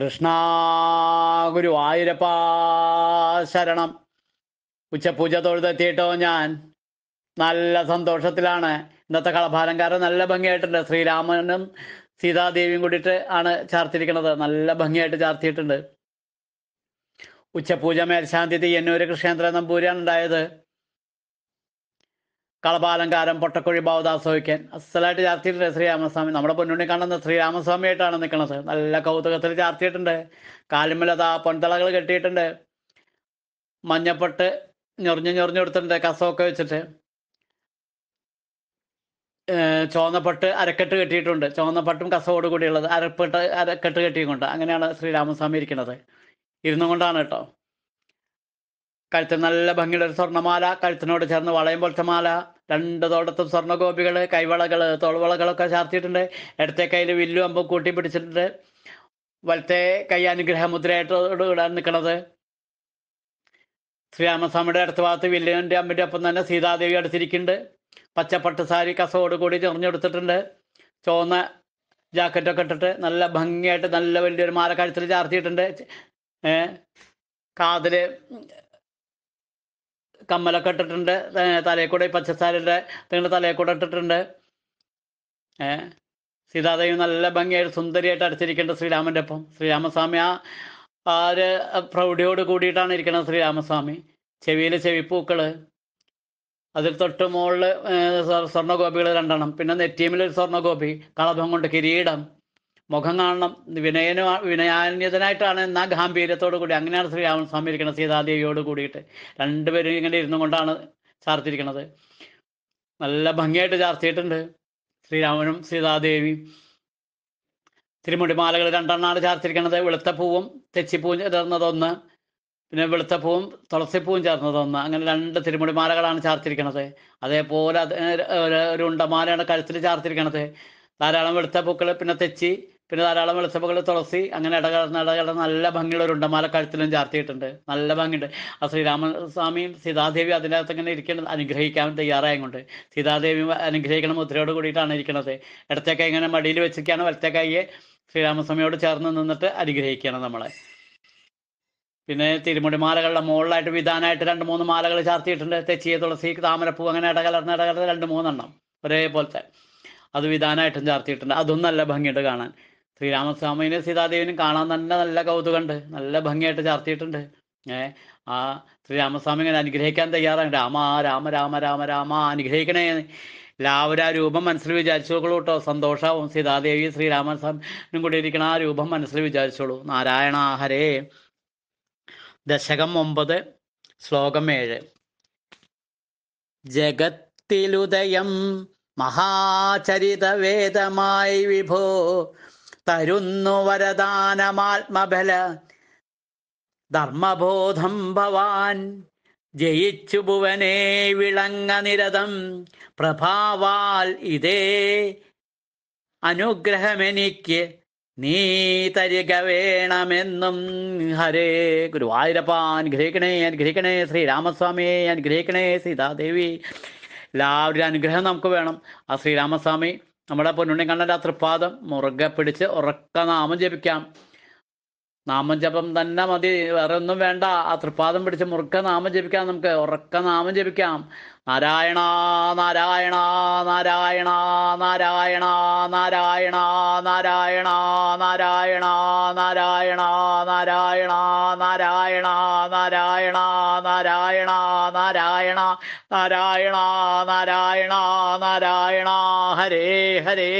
കൃഷ്ണ ഗുരു ആയിരപ്പാ ശരണം ഉച്ചപൂജ തൊഴുതെത്തിയിട്ടോ ഞാൻ നല്ല സന്തോഷത്തിലാണ് ഇന്നത്തെ കളഭാലങ്കാരം നല്ല ഭംഗിയായിട്ടുണ്ട് ശ്രീരാമനും സീതാദേവിയും കൂടിയിട്ട് ആണ് ചാർത്തിരിക്കുന്നത് നല്ല ഭംഗിയായിട്ട് ചാർത്തിയിട്ടുണ്ട് ഉച്ചപൂജ മേൽശാന്തി എന്നൂര് കൃഷ്ണേന്ദ്ര നമ്പൂരിയാണ് ഉണ്ടായത് കളപാലങ്കാരം പൊട്ടക്കുഴി ഭാവദാസ് വയ്ക്കാൻ അസലായിട്ട് ചാർത്തിയിട്ടുണ്ട് ശ്രീരാമസ്വാമി നമ്മുടെ പൊന്നുണ്ണി കാണുന്ന ആയിട്ടാണ് നിൽക്കുന്നത് നല്ല കൗതുകത്തിൽ ചാർത്തിയിട്ടുണ്ട് കാലുമലത പൊൻതളകൾ കെട്ടിയിട്ടുണ്ട് മഞ്ഞപ്പെട്ട് ഞൊറിഞ്ഞ് ഞൊറിഞ്ഞു കൊടുത്തിട്ടുണ്ട് കസമൊക്കെ വെച്ചിട്ട് ചുവന്നപ്പട്ട് അരക്കെട്ട് കെട്ടിയിട്ടുണ്ട് ചുവന്നപ്പട്ടും കസവോട് കൂടിയുള്ളത് അരപ്പെട്ട് അരക്കെട്ട് കെട്ടിയുമുണ്ട് അങ്ങനെയാണ് ശ്രീരാമസ്വാമി ഇരിക്കുന്നത് ഇരുന്നു കൊണ്ടാണ് കേട്ടോ കഴുത്തിന് നല്ല ഭംഗിയുടെ ഒരു സ്വർണ്ണമാല കഴുത്തിനോട് ചേർന്ന് വളയം പൊളിച്ച മാല രണ്ടതോടത്തും സ്വർണ്ണഗോപികൾ കൈവളകൾ തോൾവളകളൊക്കെ ചാർത്തിയിട്ടുണ്ട് ഇടത്തെ കയ്യിൽ വില്ലും അമ്പും കൂട്ടി പിടിച്ചിട്ടുണ്ട് വലത്തെ കൈ അനുഗ്രഹമുദ്രയായിട്ടോട് ഇടാൻ നിൽക്കുന്നത് ശ്രീരാമസ്വാമിയുടെ അടുത്ത ഭാഗത്ത് വില്ലുവിൻ്റെ അമ്മിൻ്റെ ഒപ്പം തന്നെ സീതാദേവി അടുത്തിരിക്കുന്നുണ്ട് പച്ചപ്പട്ട് സാരി കൂടി ചൊറിഞ്ഞെടുത്തിട്ടുണ്ട് ചുവന്ന ജാക്കറ്റൊക്കെ ഇട്ടിട്ട് നല്ല ഭംഗിയായിട്ട് നല്ല വലിയൊരു മാല കഴുത്തിൽ ചാർത്തിയിട്ടുണ്ട് കാതിൽ കമ്മലൊക്കെ ഇട്ടിട്ടുണ്ട് തലയിൽ കൂടെ പച്ചസാരിയുടെ നിങ്ങളുടെ തലയിൽ കൂടെ ഇട്ടിട്ടുണ്ട് ഏ സീതാദേവി നല്ല ഭംഗിയായിട്ട് സുന്ദരിയായിട്ട് അടിച്ചിരിക്കേണ്ട ശ്രീരാമൻ്റെ ഒപ്പം ശ്രീരാമസ്വാമി ആ ആ ഒരു പ്രൗഢിയോട് കൂടിയിട്ടാണ് ഇരിക്കുന്നത് ശ്രീരാമസ്വാമി ചെവിയിൽ ചെവിപ്പൂക്കള് അതിൽ തൊട്ട് മുകളിൽ സ്വർണ്ണഗോപികൾ രണ്ടെണ്ണം പിന്നെ നെറ്റീമിൽ ഒരു സ്വർണ്ണഗോപി കളഭം കൊണ്ട് കിരീടം മുഖം കാണണം വിനയന വിനയാന്യതനായിട്ടാണ് എന്നാ ഗാംഭീര്യത്തോടു കൂടി അങ്ങനെയാണ് ശ്രീരാമൻ സ്വാമി ഇരിക്കുന്നത് സീതാദേവിയോട് കൂടിയിട്ട് രണ്ടുപേരും ഇങ്ങനെ ഇരുന്നു കൊണ്ടാണ് ചാർത്തിരിക്കുന്നത് നല്ല ഭംഗിയായിട്ട് ചാർത്തിയിട്ടുണ്ട് ശ്രീരാമനും സീതാദേവി തിരുമുടിമാലകൾ രണ്ടെണ്ണാണ് ചാർത്തിരിക്കുന്നത് വെളുത്ത പൂവും തെച്ചിപ്പൂവും ചേർന്നതൊന്ന് പിന്നെ വെളുത്ത പൂവും തുളസിപ്പൂവും ചേർന്നതൊന്ന് അങ്ങനെ രണ്ട് തിരുമുടിമാലകളാണ് ചാർത്തിരിക്കുന്നത് അതേപോലെ അത് ഒരു ഉണ്ടമാലയാണ് കഴുത്തിൽ ചാർത്തിരിക്കുന്നത് ധാരാളം വെളുത്ത പൂക്കൾ പിന്നെ തെച്ചി പിന്നെ ധാരാളം വെളുസഭകൾ തുളസി അങ്ങനെ ഇടകടന്ന് ഇടകടന്ന് നല്ല ഭംഗിയുള്ള ഒരു ഉണ്ടമാല കഴുത്തിലും ചാർത്തിയിട്ടുണ്ട് നല്ല ഭംഗിയുണ്ട് ആ ശ്രീരാമസ്വാമിയും സീതാദേവി അതിനകത്ത് ഇങ്ങനെ ഇരിക്കേണ്ടത് അനുഗ്രഹിക്കാൻ തയ്യാറായ കൊണ്ട് സീതാദേവി അനുഗ്രഹിക്കണ മുദ്രയോട് കൂടിയിട്ടാണ് ഇരിക്കുന്നത് ഇടത്തേക്കായി ഇങ്ങനെ മടിയിൽ വെച്ചിരിക്കുകയാണ് വലത്തേക്കായിയെ ശ്രീരാമസ്വാമിയോട് ചേർന്ന് നിന്നിട്ട് അനുഗ്രഹിക്കുകയാണ് നമ്മളെ പിന്നെ തിരുമുടി മാലകളുടെ മുകളിലായിട്ട് വിധാനമായിട്ട് രണ്ട് മൂന്ന് മാലകൾ ചാർത്തിയിട്ടുണ്ട് തെച്ചിയ തുളസി താമരപ്പൂ അങ്ങനെ ഇടകലർന്ന് ഇടകലർന്ന് രണ്ട് മൂന്നെണ്ണം ഒരേപോലത്തെ അത് വിധാനമായിട്ടും ചാർത്തിയിട്ടുണ്ട് അതും നല്ല ഭംഗിയുണ്ട് കാണാൻ ശ്രീരാമസ്വാമിനെ സീതാദേവിനും കാണാൻ തന്നെ നല്ല കൗതുകമുണ്ട് നല്ല ഭംഗിയായിട്ട് ചാർത്തിയിട്ടുണ്ട് ഏ ആ ശ്രീരാമസ്വാമി ഇങ്ങനെ അനുഗ്രഹിക്കാൻ തയ്യാറാണ് രാമ രാമ രാമ രാമ രാമ അനുഗ്രഹിക്കണേ ലാവര രൂപം മനസ്സിൽ വിചാരിച്ചോളൂ കേട്ടോ സന്തോഷാവും സീതാദേവി ശ്രീരാമസ്വാമിനും കൂടി ഇരിക്കണ ആ രൂപം മനസ്സിൽ വിചാരിച്ചോളൂ നാരായണ ഹരേ ദശകം ഒമ്പത് ശ്ലോകം ഏഴ് ജഗത്തിലുദയം മഹാചരിതവേദമായി വിഭോ തരുന്നു വരദാനമാത്മബല ധർമ്മബോധം ഭവാൻ ജയിച്ചു ഭുവനെ വിളങ്ങ നിരതം പ്രഭാവാൽ ഇതേ അനുഗ്രഹമെനിക്ക് നീ തരിക വേണമെന്നും ഹരേ ഗുരുവായൂരപ്പ അനുഗ്രഹിക്കണേ അനുഗ്രഹിക്കണേ ശ്രീ അനുഗ്രഹിക്കണേ സീതാദേവി എല്ലാവരുടെ അനുഗ്രഹം നമുക്ക് വേണം ആ ശ്രീരാമസ്വാമി നമ്മുടെ പൊന്നുണ്ണി കണ്ണൻ്റെ തൃപ്പാദം മുറുകെ പിടിച്ച് ഉറക്ക നാമം ജപിക്കാം നാമജപം തന്നെ മതി വേറെ ഒന്നും വേണ്ട ആ തൃപ്പാദം പിടിച്ച് മുറുക്ക നാമം ജപിക്കാം നമുക്ക് ഉറക്ക നാമം ജപിക്കാം നാരായണ നാരായണ നാരായണ നാരായണ നാരായണ നാരായണ നാരായണ നാരായണ നാരായണ നാരായണ നാരായണ നാരായണ നാരായണ നാരായണ നാരായണ നാരായണ ഹരേ ഹരേ